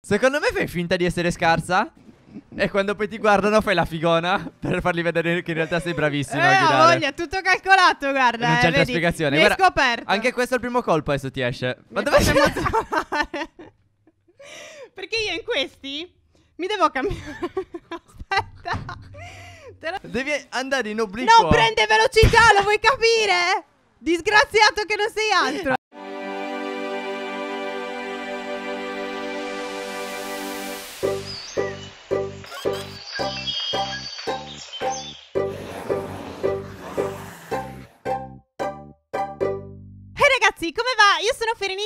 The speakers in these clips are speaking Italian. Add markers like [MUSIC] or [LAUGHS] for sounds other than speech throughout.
Secondo me fai finta di essere scarsa e quando poi ti guardano fai la figona [LAUGHS] per farli vedere che in realtà sei bravissima Eh, a voglia, tutto calcolato, guarda. Non c'è eh, altra spiegazione. Mi guarda, scoperto. Anche questo è il primo colpo, adesso ti esce. Ma mi dove sei? [LAUGHS] Perché io in questi mi devo cambiare. [LAUGHS] Aspetta. La... Devi andare in obliquo. Non prende velocità, lo vuoi capire? Disgraziato che non sei altro.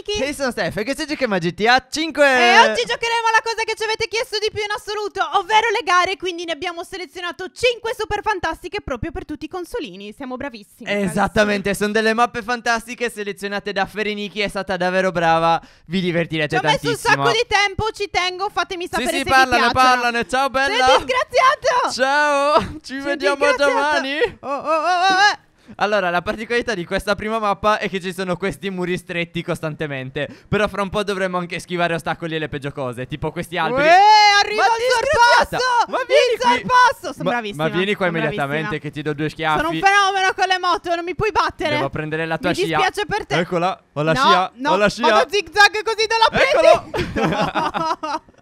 Miki. E sono Steph, che oggi giochiamo a GTA 5. E oggi giocheremo la cosa che ci avete chiesto di più in assoluto, ovvero le gare. Quindi ne abbiamo selezionato 5 super fantastiche proprio per tutti i consolini. Siamo bravissimi. Esattamente, ragazzi. sono delle mappe fantastiche selezionate da Fereniki. È stata davvero brava. Vi divertirete ci tantissimo. Ho messo un sacco di tempo, ci tengo. Fatemi sapere sì, sì, se parlane, vi piacciono. parlane. Ciao, bella. Sei disgraziato. Ciao, ci Sei vediamo domani. Oh, oh, oh, oh. oh. Allora, la particolarità di questa prima mappa è che ci sono questi muri stretti costantemente. Però fra un po' dovremmo anche schivare ostacoli e le peggio cose, tipo questi alberi. Eeeh, arriva il sorpasso! Ma vieni il sorpasso! Sono ma, bravissima. Ma vieni qua immediatamente che ti do due schiaffi. Sono un fenomeno con le moto, non mi puoi battere. Devo prendere la tua mi scia. Mi dispiace per te. Eccola, ho la no, scia, no, ho la scia. Vado zig zag così te la prendi. Eccolo. [LAUGHS] [LAUGHS]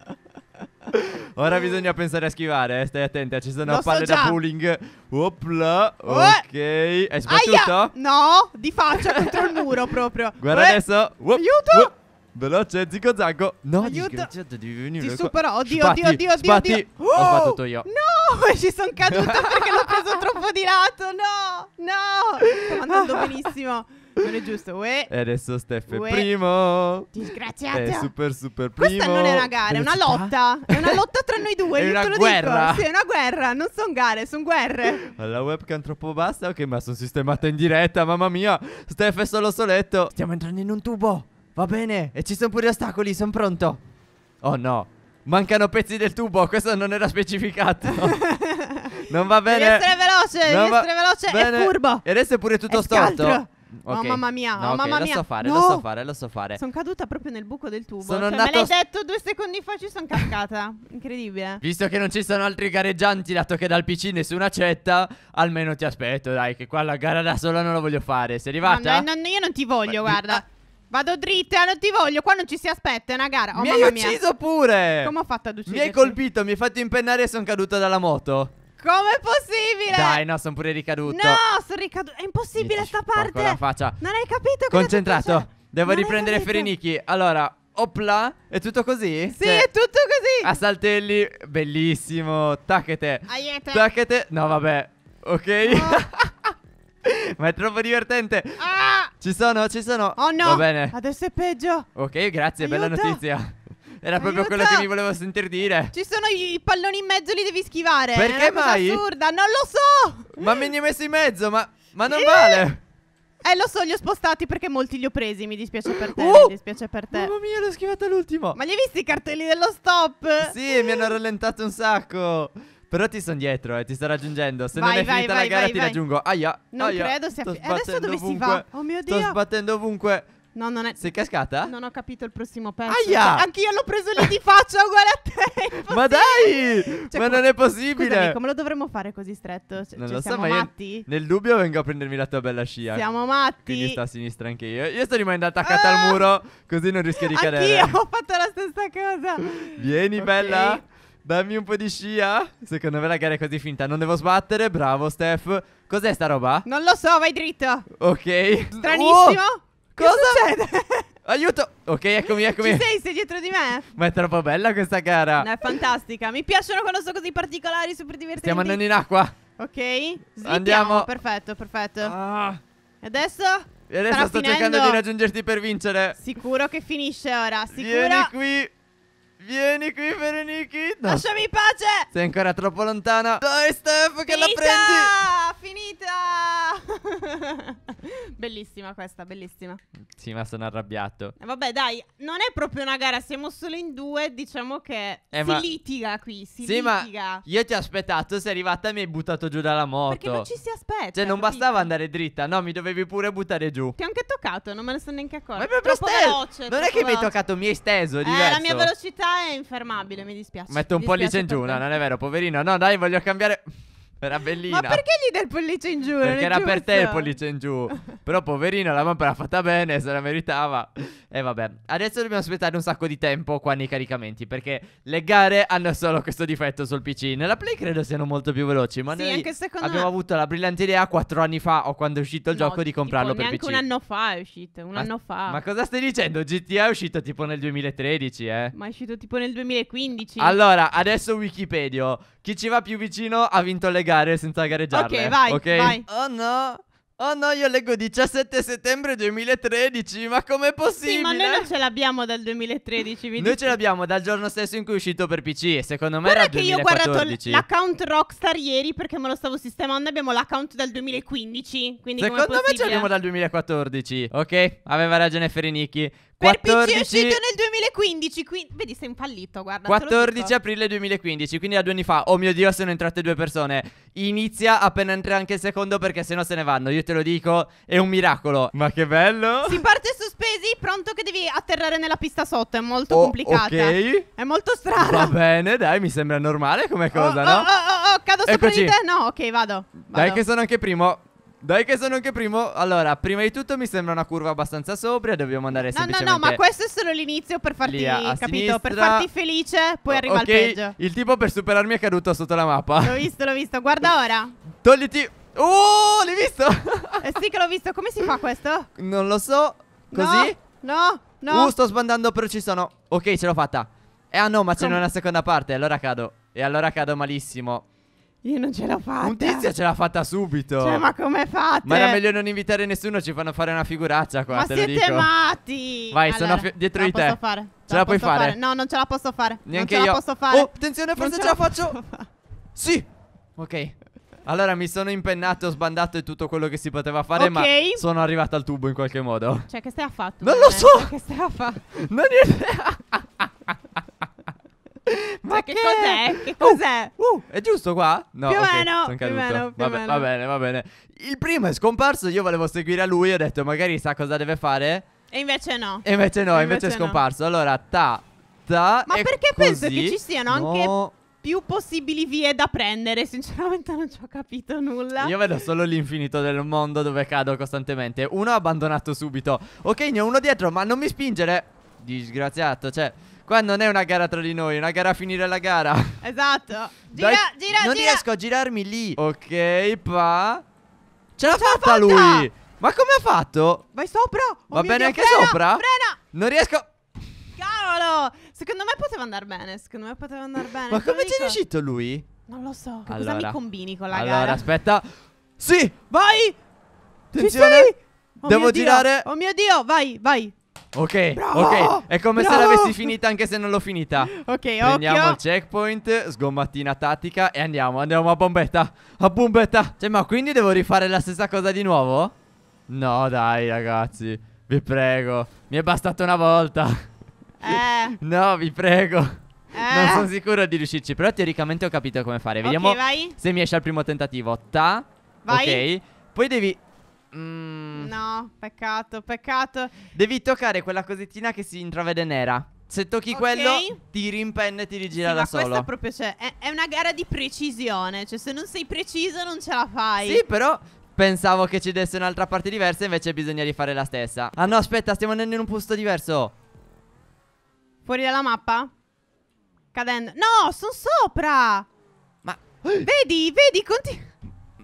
Ora eh. bisogna pensare a schivare, eh. stai attenta, ci sono Lo palle so da bowling. Opla, eh. ok. Hai sbattuto? Aia. No, di faccia contro il muro proprio. Guarda eh. adesso. Whoop, Aiuto! Whoop. Veloce, zico zanco. No, Aiuto. disgraziato, devi venire. Ti supero, oddio, spatti, oddio, oddio, spatti. oddio. Oh. Ho sbattuto io. No, [LAUGHS] ci sono caduto perché l'ho preso troppo di lato. No, no. Sto andando [LAUGHS] benissimo. Non è giusto, uè. E adesso Steph è uè. primo. Disgraziato. È super, super primo. Questa non è una gara, è una lotta. è una lotta tra noi due. [LAUGHS] è una guerra. Dico. Sì, è una guerra. Non sono gare, sono guerre. [LAUGHS] La webcam troppo bassa. Ok, ma sono sistemata in diretta. Mamma mia. Steph è solo soletto. Stiamo entrando in un tubo. Va bene. E ci sono pure ostacoli. Sono pronto. Oh no. Mancano pezzi del tubo, questo non era specificato. [LAUGHS] non va bene. Devi essere veloce, devi va... essere veloce, bene. è furbo. E adesso è pure tutto storto. Oh, okay. Oh, mamma mia, no, oh, okay, mamma mia. Lo so fare, no! lo so fare, lo so fare. Sono caduta proprio nel buco del tubo. Sono cioè, andato... Me l'hai detto due secondi fa, ci sono cascata. [LAUGHS] Incredibile. Visto che non ci sono altri gareggianti, dato che dal PC nessuno accetta, almeno ti aspetto, dai, che qua la gara da sola non la voglio fare. Sei arrivata? No, no, no io non ti voglio, Ma... guarda. Ah. Vado dritta, non ti voglio. Qua non ci si aspetta, è una gara. Oh, mi hai ucciso mia. pure. Come ho fatto ad ucciderti? Mi hai colpito, mi hai fatto impennare e sono caduta dalla moto. Com'è possibile? Dai, no, sono pure ricaduto. No, sono ricaduto. È impossibile Dici, sta parte. La faccia. Non hai capito cosa Concentrato. Devo non riprendere Ferinichi. Allora, Opla, è tutto così? Sì, Te... Cioè, è tutto così. A saltelli, bellissimo. Tacchete. Aiete. Tacchete. No, vabbè. Ok. Oh. [LAUGHS] Ma è troppo divertente. Ah. Ci sono, ci sono. Oh no. Va bene. Adesso è peggio. Ok, grazie, Aiuto. bella notizia. Era proprio quello che mi volevo sentire dire. Ci sono i palloni in mezzo, li devi schivare. Perché è mai? È assurda, non lo so. Ma me ne hai messo in mezzo, ma, ma non eh. vale. Eh, lo so, li ho spostati perché molti li ho presi. Mi dispiace per te. Uh! Mi dispiace per te. Mamma mia, l'ho schivata all'ultimo. Ma li hai visti i cartelli dello stop? Sì, mi hanno rallentato un sacco. Però ti sono dietro, eh, ti sto raggiungendo. Se vai, non è vai, finita vai, la gara, ti raggiungo. Aia. Non aia. credo sia finita. Adesso dove ovunque. si va? Oh mio dio. Sto sbattendo ovunque. No, non è. Sei cascata? Non ho capito il prossimo pezzo. Aia! Cioè, anch'io l'ho preso lì di faccia uguale a te. [LAUGHS] Ma dai! Cioè, ma come... non è possibile. Scusami, come lo dovremmo fare così stretto? Cioè, non cioè, lo siamo so, matti? Io, nel dubbio vengo a prendermi la tua bella scia. Siamo matti. Quindi sta a sinistra anche io. Io sto rimanendo attaccata ah! al muro, così non rischio di anch'io cadere. Io ho fatto la stessa cosa. Vieni, okay. bella. Dammi un po' di scia. Secondo me la gara è così finta. Non devo sbattere. Bravo, Steph. Cos'è sta roba? Non lo so, vai dritto. Ok. Stranissimo. Oh! Cosa? Che succede? [LAUGHS] Aiuto! Ok, eccomi, eccomi. Ci sei, sei dietro di me? Ma è troppo bella questa gara. No, è fantastica. Mi piacciono quando sono così particolari, super divertenti. Stiamo andando in acqua. Ok. Slitiamo. Andiamo. Perfetto, perfetto. Ah. Adesso? E adesso sto finendo. cercando di raggiungerti per vincere. Sicuro che finisce ora. sicuro. Vieni qui. Vieni qui, Fereniki. No. Lasciami in pace. Sei ancora troppo lontana. Dai, Steph, finita! che la prendi. Finita, finita. [LAUGHS] Bellissima questa, bellissima. Sì, ma sono arrabbiato. Eh, vabbè, dai, non è proprio una gara, siamo solo in due, diciamo che eh, si ma... litiga qui, si sì, litiga. io ti ho aspettato, sei arrivata e mi hai buttato giù dalla moto. Perché non ci si aspetta. Cioè, non capito? bastava andare dritta, no, mi dovevi pure buttare giù. Ti ho anche toccato, non me ne sono neanche accorto. Ma è proprio veloce. Non è che veloce. mi hai toccato, mi hai steso, eh, diverso. la mia velocità è infermabile, mi dispiace. Metto un pollice in giù, no, non è vero, poverino. No, dai, voglio cambiare... Era bellina. Ma perché gli dai il pollice in giù? Perché era giusto. per te il pollice in giù. [LAUGHS] Però poverino, la mamma l'ha fatta bene, se la meritava. E vabbè. Adesso dobbiamo aspettare un sacco di tempo qua nei caricamenti. Perché le gare hanno solo questo difetto sul PC. Nella Play credo siano molto più veloci. Ma sì, noi abbiamo me... avuto la brillante idea quattro anni fa o quando è uscito il no, gioco di comprarlo per PC. Ma un anno fa è uscito. Un ma, anno fa. Ma cosa stai dicendo? GTA è uscito tipo nel 2013, eh? Ma è uscito tipo nel 2015. Allora, adesso Wikipedia. Chi ci va più vicino ha vinto le gare gareggiare senza gareggiare. Ok, vai, okay? vai. Oh no. Oh no, io leggo 17 settembre 2013, ma com'è possibile? Sì, ma noi non ce l'abbiamo dal 2013, Noi dici? ce l'abbiamo dal giorno stesso in cui è uscito per PC e secondo me Guarda era che io ho guardato l'account Rockstar ieri perché me lo stavo sistemando, abbiamo l'account dal 2015, quindi Secondo me ce l'abbiamo dal 2014, ok? Aveva ragione Ferenicchi. Per 14... PC è uscito nel 2015, quindi... vedi sei impallito, guarda 14 aprile 2015, quindi da due anni fa Oh mio Dio sono entrate due persone Inizia appena entra anche il secondo perché se no se ne vanno Io te lo dico, è un miracolo Ma che bello Si parte sospesi, pronto che devi atterrare nella pista sotto, è molto oh, complicata Ok È molto strano. Va bene, dai, mi sembra normale come cosa, oh, no? Oh, oh, oh, cado sopra di te? No, ok, vado, vado Dai che sono anche primo dai che sono anche primo. Allora, prima di tutto mi sembra una curva abbastanza sobria, dobbiamo andare no, semplicemente No, no, no, ma questo è solo l'inizio per farti, capito, sinistra. per farti felice, poi arriva okay. il peggio. Il tipo per superarmi è caduto sotto la mappa. L'ho visto, l'ho visto. Guarda [LAUGHS] ora. Togliti Oh, l'hai visto? eh sì che l'ho visto. Come si fa questo? Non lo so. Così? No, no. no. Uh, sto sbandando, però ci sono. Ok, ce l'ho fatta. Eh, ah, no, ma c'è una seconda parte, allora cado. E allora cado malissimo. Io non ce l'ho fatta. Un tizio ce l'ha fatta subito. Cioè, ma come fate? Ma era meglio non invitare nessuno, ci fanno fare una figuraccia qua. Ma te siete dico. matti. Vai, allora, sono dietro di te. Posso fare. Ce, la, la puoi fare. fare? No, non ce la posso fare. Neanche non ce io. la posso fare. Oh, attenzione, forse ce, ce, la faccio. sì. Ok. Allora mi sono impennato, sbandato e tutto quello che si poteva fare, okay. ma sono arrivato al tubo in qualche modo. Cioè, che stai a fare? Non lo eh? so. Che stai a fare? non ho [LAUGHS] idea. Ma che, che cos'è? Che cos'è? Uh, uh, è giusto qua? No, più o okay, meno, più caduto. meno, più va, meno. va bene, va bene. Il primo è scomparso, io volevo seguire a lui, ho detto magari sa cosa deve fare. E invece no. E invece no, e invece, è scomparso. No. Allora, ta, ta. Ma perché così. penso che ci siano anche no. più possibili vie da prendere? Sinceramente non ci ho capito nulla. Io vedo solo l'infinito del mondo dove cado costantemente. Uno ha abbandonato subito. Ok, ne ho uno dietro, ma non mi spingere. Disgraziato, cioè... Qua non è una gara tra di noi, è una gara a finire la gara. Esatto. [LAUGHS] Gira, Dai, gira, non gira. riesco a girarmi lì. Ok, pa. Ce l'ha fatta, fatta, lui. Ma come ha fatto? Vai sopra. Oh Va bene Dio, anche frena, sopra? Frena. Non riesco. Cavolo. Secondo me poteva andare bene. Secondo me poteva andare bene. Ma come ci è riuscito lui? Non lo so. Che allora, cosa mi combini con la allora, gara? Allora, aspetta. Sì, vai. Attenzione. Ci sei? Oh Devo girare. Oh mio Dio, vai, vai. Ok, bravo, ok. È come bravo. se l'avessi finita anche se non l'ho finita. [LAUGHS] Ok, ok. Prendiamo occhio. il checkpoint, sgommattina tattica e andiamo, andiamo a bombetta. A bombetta. Cioè, ma quindi devo rifare la stessa cosa di nuovo? No, dai, ragazzi. Vi prego. Mi è bastata una volta. Eh. [LAUGHS] No, vi prego. Eh. Non sono sicuro di riuscirci, però teoricamente ho capito come fare. Vediamo okay, se mi esce al primo tentativo. Ta. Vai. Ok. Poi devi... Mmm no, peccato, peccato. Devi toccare quella cosettina che si intravede nera. Se tocchi okay. quello, ti rimpenne e ti rigira sì, da ma solo. Ma questa proprio cioè, è, è, una gara di precisione. Cioè, se non sei preciso, non ce la fai. Sì, però. Pensavo che ci desse un'altra parte diversa, invece bisogna rifare la stessa. Ah no, aspetta, stiamo andando in un posto diverso. Fuori dalla mappa? Cadendo. No, sono sopra! Ma... Vedi, vedi, continua...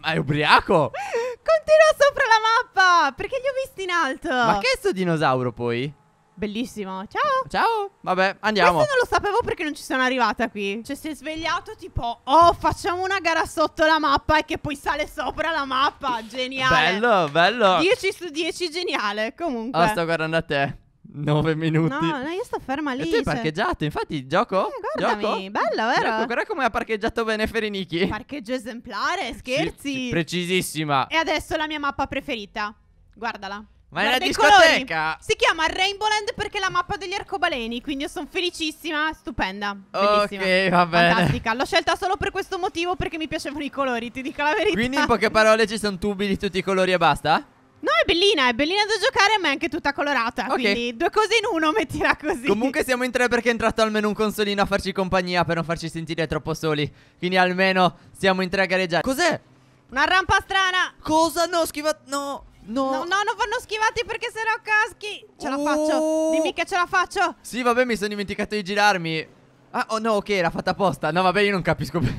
Ah, è ubriaco? Continua sopra la mappa Perché li ho visti in alto Ma che è sto dinosauro poi? Bellissimo, ciao Ciao, vabbè, andiamo Questo non lo sapevo perché non ci sono arrivata qui Cioè si è svegliato tipo Oh, facciamo una gara sotto la mappa E che poi sale sopra la mappa Geniale Bello, bello 10 su 10, geniale, comunque Oh, sto guardando a te 9 minuti. No, no, io sto ferma lì. E tu hai cioè parcheggiato, infatti, gioco? Eh, guardami, gioco? bello, vero? Gioco, guarda come ha parcheggiato bene Ferenichi. Parcheggio esemplare, scherzi. Sì, precisissima. E adesso la mia mappa preferita. Guardala. Ma è la discoteca! Si chiama Rainbowland perché è la mappa degli arcobaleni, quindi io sono felicissima, stupenda, bellissima. Ok, va bene. Fantastica, l'ho scelta solo per questo motivo perché mi piacevano i colori, ti dico la verità. Quindi in poche parole ci sono tubi di tutti i colori e basta? No, è bellina, è bellina da giocare, ma è anche tutta colorata. Ok. Quindi due cose in uno [LAUGHS] mettila così. Comunque siamo in tre perché è entrato almeno un consolino a farci compagnia per non farci sentire troppo soli. Quindi almeno siamo in tre a gareggiare. Cos'è? Una rampa strana. Cosa? No, schiva... No. No. no, no, non vanno schivati perché sennò caschi. Ce la oh. faccio. Dimmi che ce la faccio. Sì, vabbè, mi sono dimenticato di girarmi. Ah, oh no, ok, era fatta apposta. No, vabbè, io non capisco. [LAUGHS]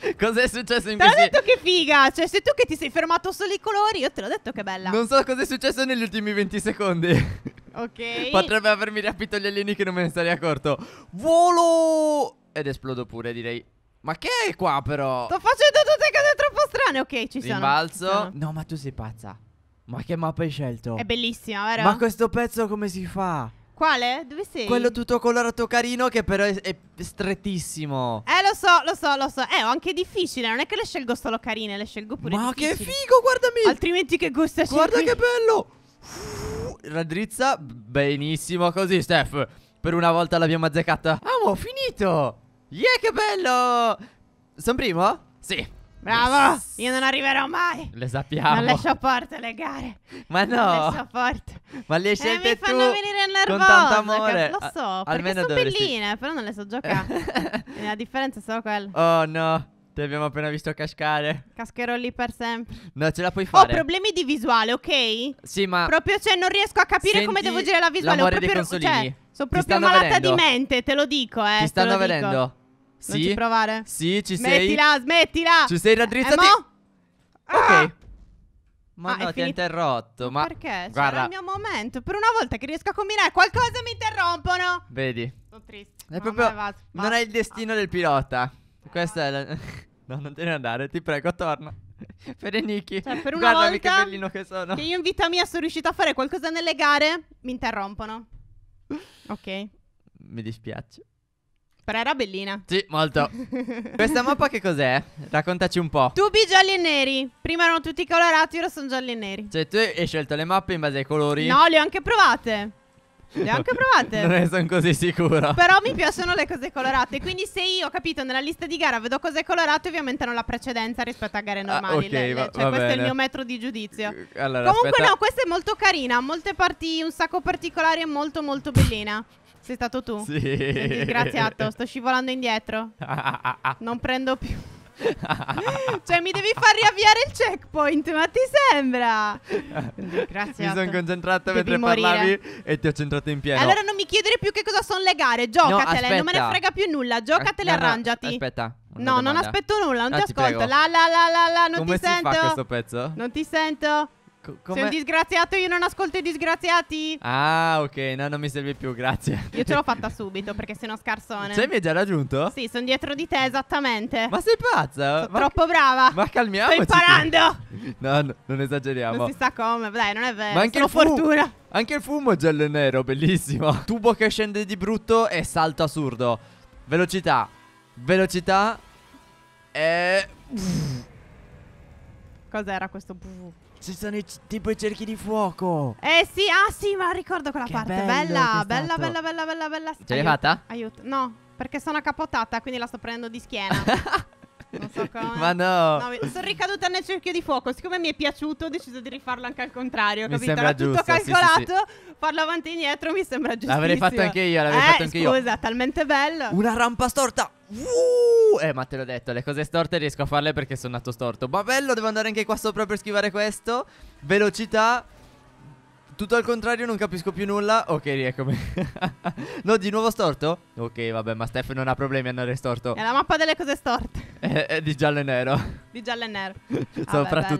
[LAUGHS] Cos'è successo in Te questi... Te l'ho detto che figa Cioè sei tu che ti sei fermato solo i colori Io te l'ho detto che bella Non so cosa è successo negli ultimi 20 secondi Ok [LAUGHS] Potrebbe avermi rapito gli alieni che non me ne sarei accorto Volo Ed esplodo pure direi ma che è qua però? Sto facendo tutte cose troppo strane Ok ci sono Rimbalzo ci sono. No ma tu sei pazza Ma che mappa hai scelto? È bellissima vero? Ma questo pezzo come si fa? Quale? Dove sei? Quello tutto colorato carino che però è, è, strettissimo. Eh, lo so, lo so, lo so. Eh, anche difficile. Non è che le scelgo solo carine, le scelgo pure Ma difficili. che figo, guardami! Altrimenti che gusto gusta Guarda che bello! Raddrizza, benissimo così, Steph. Per una volta l'abbiamo azzeccata. Ah, ho finito! Yeah, che bello! Sono primo? Sì. Bravo! Yes. Io non arriverò mai! Le sappiamo! Non le sopporto le gare! Ma no! Non le sopporto! Ma le eh, scelte eh, tu! Mi fanno venire nervosa! Con tanto cioè, amore! lo so, A- perché sono dovresti... belline, però non le so giocare! [LAUGHS] la differenza è solo quella! Oh no! Ti abbiamo appena visto cascare. Cascherò lì per sempre. No, ce la puoi fare. Ho problemi di visuale, ok? Sì, ma. Proprio, cioè, non riesco a capire Senti come devo girare la visuale. Ho proprio. Dei consolini. cioè, sono proprio malata vedendo. di mente, te lo dico, eh. Ti stanno vedendo. Dico. Sì. Non ci provare? Sì, ci smettila, sei. Smettila, smettila. Ci sei eh, raddrizzati. Eh, ok. Ah. Ma ah, no, ti ha interrotto. Ma perché? Guarda. C'era il mio momento. Per una volta che riesco a combinare qualcosa mi interrompono. Vedi. Sono triste. È proprio... Vado, vado. Non è il destino ah. del pilota. Questa è la... Ah. [LAUGHS] no, non te ne andare. Ti prego, torna. [LAUGHS] Fereniki. Cioè, per una Guardami volta che bellino che sono. Che io in vita mia sono riuscito a fare qualcosa nelle gare, mi interrompono. Ok. Mi dispiace. Però era bellina. Sì, molto. [LAUGHS] Questa mappa che cos'è? Raccontaci un po'. Tubi gialli e neri. Prima erano tutti colorati, ora sono gialli e neri. Cioè, tu hai scelto le mappe in base ai colori? No, le ho anche provate. Le ho anche [LAUGHS] provate. non ne sono così sicuro. Però mi piacciono le cose colorate. Quindi, se io ho capito nella lista di gara vedo cose colorate, ovviamente non la precedenza rispetto a gare ah, normali. Ah, okay, le, le, va, cioè, va questo bene. è il mio metro di giudizio. Allora, Comunque, aspetta. no, questa è molto carina. Molte parti, un sacco particolari e molto, molto bellina. Sei stato tu? Sì. grazie disgraziato, sto scivolando indietro. [LAUGHS] non prendo più. cioè, mi devi far riavviare il checkpoint, ma ti sembra? Grazie. Mi sono concentrata mentre parlavi e ti ho centrato in pieno. Allora non mi chiedere più che cosa sono le gare, giocatele, no, non me ne frega più nulla, giocatele, eh, no, no, arrangiati. aspetta. No, domanda. non aspetto nulla, non ah, ti ascolto. Ti la la la la la, non Come ti sento. fa questo pezzo? Non ti sento. Ecco, come... Sei un disgraziato, io non ascolto i disgraziati. Ah, ok, no, non mi serve più, grazie. Io ce l'ho fatta [LAUGHS] subito perché sono scarsone. Sei mi hai già raggiunto? Sì, sono dietro di te esattamente. Ma sei pazza? Sono troppo brava. Ma calmiamoci. Sto imparando. [LAUGHS] no, no, non esageriamo. Non si sa come, dai, non è vero. Ma anche solo fumo, fortuna. Anche il fumo è giallo e nero, bellissimo. [LAUGHS] Tubo che scende di brutto e salto assurdo. Velocità. Velocità. E... Cos'era questo? Ci sono i, tipo i cerchi di fuoco. Eh sì, ah sì, ma ricordo quella che parte. Bella, bella, bella, bella, bella, bella. Ce l'hai fatta? Aiuto. No, perché sono accapotata, quindi la sto prendendo di schiena. [LAUGHS] Non so [LAUGHS] come. Ma no. no sono ricaduta nel cerchio di fuoco. Siccome mi è piaciuto, ho deciso di rifarlo anche al contrario. Mi capito? Era tutto giusto, calcolato. Sì, sì, sì. Farlo avanti e indietro mi sembra giusto. L'avrei fatto anche io. L'avrei eh, fatto anche scusa, io. Scusa, talmente bello. Una rampa storta. Uh, eh, ma te l'ho detto, le cose storte riesco a farle perché sono nato storto. Ma bello, devo andare anche qua sopra per schivare questo. Velocità. Tutto al contrario, non capisco più nulla. Ok, rieccomi. [LAUGHS] no, di nuovo storto? Ok, vabbè, ma Steph non ha problemi a andare storto. È la mappa delle cose storte. [LAUGHS] È, è di giallo e nero. Di giallo e nero. [LAUGHS] Soprattutto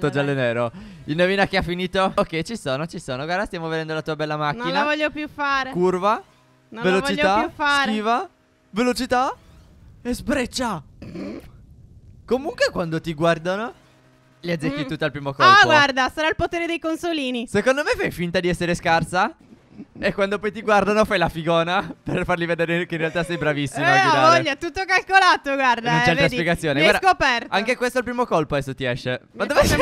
ah, bello, giallo e nero. Indovina che ha finito? Ok, ci sono, ci sono. Guarda, stiamo vedendo la tua bella macchina. Non la voglio più fare. Curva. Non velocità, la voglio più fare. Schiva. Velocità. E sbreccia. Comunque quando ti guardano... Le azzecchi mm. tutte al primo colpo. Ah, guarda, sarà il potere dei consolini. Secondo me fai finta di essere scarsa. E quando poi ti guardano fai la figona per fargli vedere che in realtà sei bravissima. eh, a girare. voglia, tutto calcolato, guarda. Non c'è eh, altra vedi, spiegazione. Mi hai scoperto. Anche questo è il primo colpo adesso ti esce. Ma mi dove sei?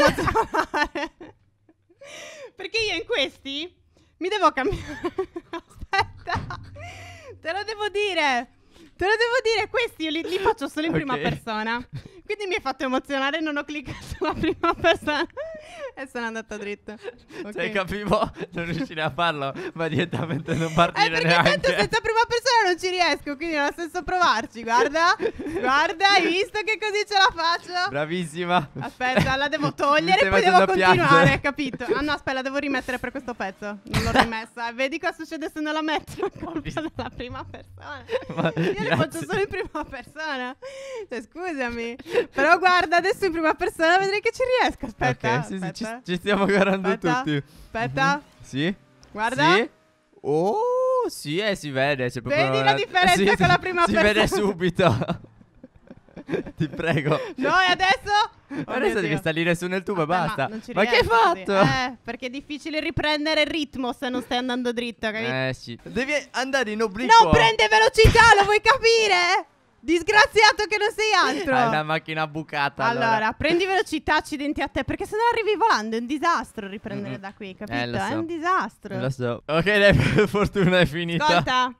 [LAUGHS] Perché io in questi mi devo cambiare. [LAUGHS] Aspetta. Te lo devo dire. Te lo devo dire, questi io li, li faccio solo in [LAUGHS] okay. prima persona. Quindi mi hai fatto emozionare, e non ho cliccato la prima persona. E sono andata dritta. Cioè, okay. Cioè, capivo, non riuscire a farlo, ma direttamente non eh, partire eh, neanche. tanto senza prima persona non ci riesco, quindi non ha senso provarci. Guarda, guarda, hai visto che così ce la faccio? Bravissima. Aspetta, la devo [LAUGHS] togliere e poi devo continuare, hai capito? Ah no, aspetta, la devo rimettere per questo pezzo. Non l'ho rimessa. Vedi cosa succede se non la metto? Colpa della prima persona. [LAUGHS] Ma, Io grazie. le faccio solo in prima persona. Cioè, scusami. Però guarda, adesso in prima persona vedrai che ci riesco. Aspetta. Okay, sì, sì, ci, ci, stiamo guardando aspetta, tutti. Aspetta. Uh-huh. Sì. Guarda. Sì. Oh, sì, eh, si vede. C'è proprio Vedi la differenza sì, con la prima si persona. Si vede subito. [LAUGHS] Ti prego. No, e adesso? [LAUGHS] Oh adesso devi salire su nel tubo e basta. Ma, ma, che hai fatto? Eh, perché è difficile riprendere il ritmo se non stai andando dritto, capito? Eh sì. Devi andare in obliquo. Non prende velocità, lo vuoi capire? Disgraziato che non sei altro. Hai la macchina bucata. Allora, allora. prendi velocità, accidenti a te, perché se no arrivi volando, è un disastro riprendere mm-hmm. da qui, eh, capito? Eh, so. È un disastro. Lo so. Ok, dai, [LAUGHS] per fortuna è finita. Ascolta.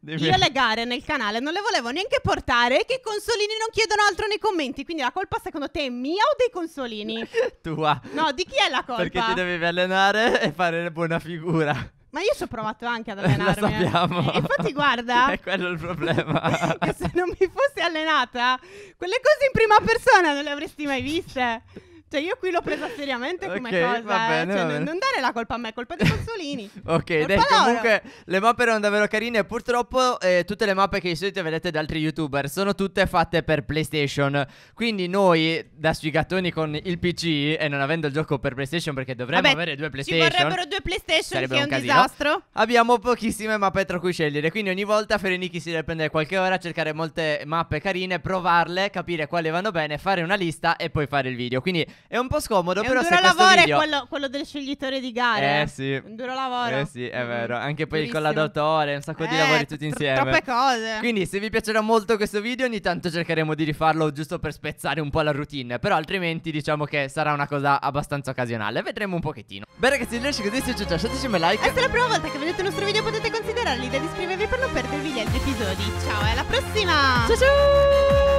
Devi... Io le gare nel canale non le volevo neanche portare che i consolini non chiedono altro nei commenti Quindi la colpa secondo te è mia o dei consolini? [LAUGHS] Tua No, di chi è la colpa? Perché ti dovevi allenare e fare buona figura ma io ci ho provato anche ad [LAUGHS] allenarmi. Lo eh. sappiamo. E infatti, guarda. [LAUGHS] è quello il problema. [LAUGHS] che se non mi fossi allenata, quelle cose in prima persona non le avresti mai viste. Cioè, io qui l'ho presa seriamente come okay, cosa. Va eh. bene, eh. cioè, va non, non dare la colpa a me, è colpa di Pozzolini. [LAUGHS] ok, dai, comunque le mappe erano davvero carine. Purtroppo eh, tutte le mappe che di solito vedete da altri youtuber sono tutte fatte per PlayStation. Quindi noi, da sfigatoni con il PC, e non avendo il gioco per PlayStation, perché dovremmo Vabbè, avere due PlayStation. Ci vorrebbero due PlayStation, che è un, casino, disastro. Abbiamo pochissime mappe tra cui scegliere. Quindi ogni volta Ferenichi si deve prendere qualche ora, cercare molte mappe carine, provarle, capire quali vanno bene, fare una lista e poi fare il video. Quindi è un po' scomodo, è però un duro lavoro video... è quello, quello, del sceglitore di gare. Eh sì. Un duro lavoro. Eh sì, è vero. Anche poi Durissimo. il collaudatore, un sacco eh, di lavori tutti insieme. Troppe cose. Quindi se vi piacerà molto questo video, ogni tanto cercheremo di rifarlo giusto per spezzare un po' la routine. Però altrimenti diciamo che sarà una cosa abbastanza occasionale. Vedremo un pochettino. Beh ragazzi, il lascio così se ci lasciateci un like. E se è la prima volta che vedete il nostro video potete considerare l'idea di iscrivervi per non perdervi gli altri episodi. Ciao e alla prossima! Ciao ciao!